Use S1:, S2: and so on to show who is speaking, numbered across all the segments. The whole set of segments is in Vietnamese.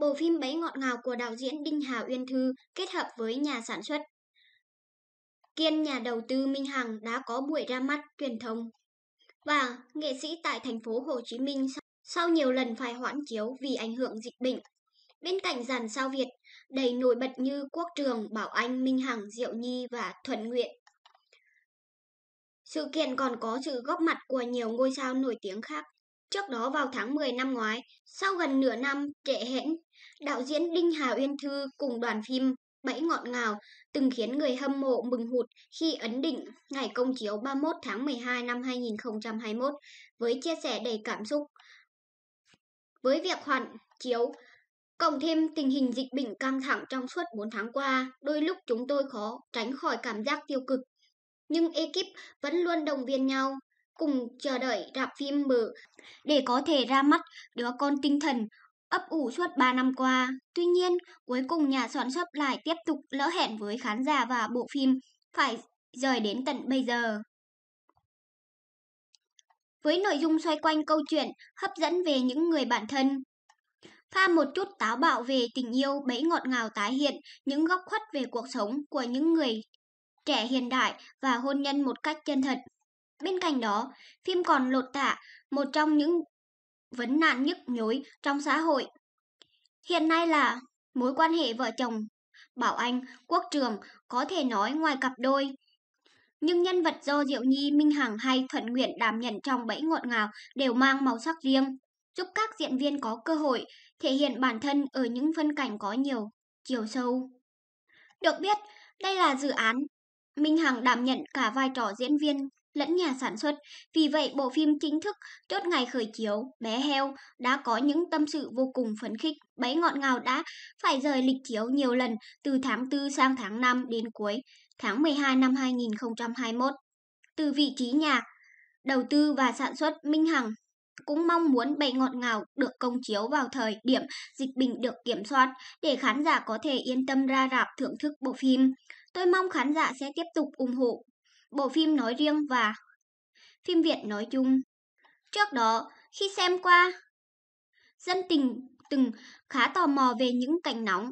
S1: Bộ phim Bấy ngọt ngào của đạo diễn Đinh Hà Uyên Thư kết hợp với nhà sản xuất kiên nhà đầu tư Minh Hằng đã có buổi ra mắt truyền thông. Và nghệ sĩ tại thành phố Hồ Chí Minh sau nhiều lần phải hoãn chiếu vì ảnh hưởng dịch bệnh. Bên cạnh dàn sao Việt, đầy nổi bật như Quốc Trường, Bảo Anh, Minh Hằng, Diệu Nhi và Thuận Nguyện. Sự kiện còn có sự góp mặt của nhiều ngôi sao nổi tiếng khác Trước đó vào tháng 10 năm ngoái, sau gần nửa năm trễ hẹn đạo diễn Đinh Hà Uyên Thư cùng đoàn phim Bẫy Ngọt Ngào từng khiến người hâm mộ mừng hụt khi ấn định ngày công chiếu 31 tháng 12 năm 2021 với chia sẻ đầy cảm xúc. Với việc hoàn chiếu, cộng thêm tình hình dịch bệnh căng thẳng trong suốt 4 tháng qua, đôi lúc chúng tôi khó tránh khỏi cảm giác tiêu cực. Nhưng ekip vẫn luôn động viên nhau, cùng chờ đợi rạp phim mở để có thể ra mắt đứa con tinh thần ấp ủ suốt 3 năm qua. Tuy nhiên, cuối cùng nhà sản xuất lại tiếp tục lỡ hẹn với khán giả và bộ phim phải rời đến tận bây giờ. Với nội dung xoay quanh câu chuyện hấp dẫn về những người bạn thân, pha một chút táo bạo về tình yêu bấy ngọt ngào tái hiện những góc khuất về cuộc sống của những người trẻ hiện đại và hôn nhân một cách chân thật. Bên cạnh đó, phim còn lột tả một trong những vấn nạn nhức nhối trong xã hội. Hiện nay là mối quan hệ vợ chồng. Bảo Anh, Quốc Trường có thể nói ngoài cặp đôi. Nhưng nhân vật do Diệu Nhi, Minh Hằng hay Thuận Nguyện đảm nhận trong bẫy ngọt ngào đều mang màu sắc riêng, giúp các diễn viên có cơ hội thể hiện bản thân ở những phân cảnh có nhiều chiều sâu. Được biết, đây là dự án Minh Hằng đảm nhận cả vai trò diễn viên lẫn nhà sản xuất. Vì vậy, bộ phim chính thức chốt ngày khởi chiếu, bé heo đã có những tâm sự vô cùng phấn khích. Bấy ngọn ngào đã phải rời lịch chiếu nhiều lần từ tháng 4 sang tháng 5 đến cuối tháng 12 năm 2021. Từ vị trí nhà, đầu tư và sản xuất Minh Hằng cũng mong muốn bảy ngọt ngào được công chiếu vào thời điểm dịch bệnh được kiểm soát để khán giả có thể yên tâm ra rạp thưởng thức bộ phim. Tôi mong khán giả sẽ tiếp tục ủng hộ bộ phim nói riêng và phim Việt nói chung. Trước đó, khi xem qua, dân tình từng khá tò mò về những cảnh nóng,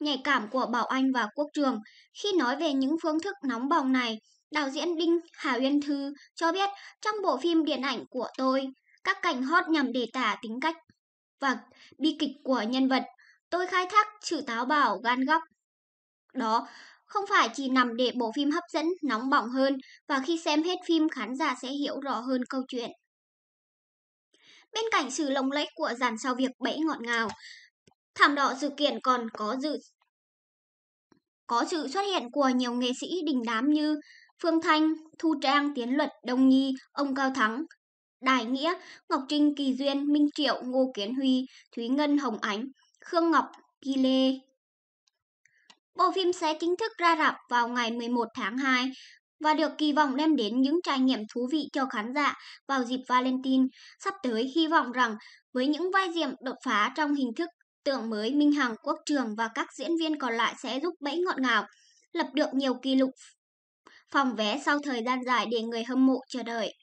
S1: nhạy cảm của Bảo Anh và Quốc Trường. Khi nói về những phương thức nóng bỏng này, đạo diễn Đinh Hà Uyên Thư cho biết trong bộ phim điện ảnh của tôi, các cảnh hot nhằm đề tả tính cách và bi kịch của nhân vật. Tôi khai thác sự táo bảo gan góc. Đó không phải chỉ nằm để bộ phim hấp dẫn, nóng bỏng hơn và khi xem hết phim khán giả sẽ hiểu rõ hơn câu chuyện. Bên cạnh sự lồng lẫy của dàn sao việc bẫy ngọt ngào, thảm đỏ sự kiện còn có dự có sự xuất hiện của nhiều nghệ sĩ đình đám như Phương Thanh, Thu Trang, Tiến Luật, Đông Nhi, Ông Cao Thắng, đài Nghĩa, Ngọc Trinh, Kỳ Duyên, Minh Triệu, Ngô Kiến Huy, Thúy Ngân, Hồng Ánh, Khương Ngọc, Kỳ Lê, Bộ phim sẽ chính thức ra rạp vào ngày 11 tháng 2 và được kỳ vọng đem đến những trải nghiệm thú vị cho khán giả vào dịp Valentine sắp tới hy vọng rằng với những vai diệm đột phá trong hình thức tượng mới Minh Hằng, Quốc Trường và các diễn viên còn lại sẽ giúp bẫy ngọt ngào, lập được nhiều kỷ lục phòng vé sau thời gian dài để người hâm mộ chờ đợi.